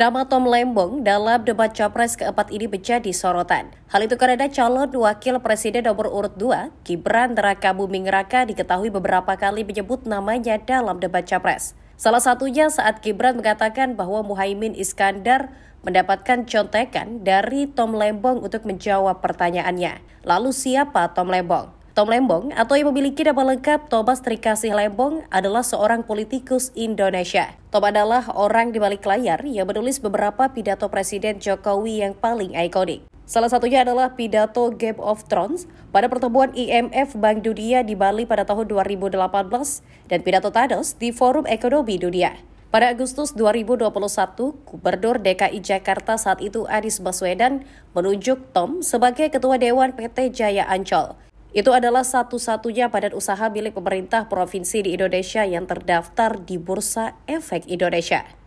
Nama Tom Lembong dalam debat capres keempat ini menjadi sorotan. Hal itu karena calon wakil presiden nomor urut 2, Gibran Raka Buming Raka diketahui beberapa kali menyebut namanya dalam debat capres. Salah satunya saat Gibran mengatakan bahwa Muhaimin Iskandar mendapatkan contekan dari Tom Lembong untuk menjawab pertanyaannya. Lalu siapa Tom Lembong? Tom Lembong atau yang memiliki nama lengkap Thomas Trikasih Lembong adalah seorang politikus Indonesia. Tom adalah orang di balik layar yang menulis beberapa pidato Presiden Jokowi yang paling ikonik. Salah satunya adalah pidato Game of Thrones pada pertemuan IMF Bank Dunia di Bali pada tahun 2018 dan pidato Thanos di Forum Ekonomi Dunia. Pada Agustus 2021, Gubernur DKI Jakarta saat itu Anies Baswedan menunjuk Tom sebagai Ketua Dewan PT Jaya Ancol. Itu adalah satu-satunya badan usaha milik pemerintah provinsi di Indonesia yang terdaftar di Bursa Efek Indonesia.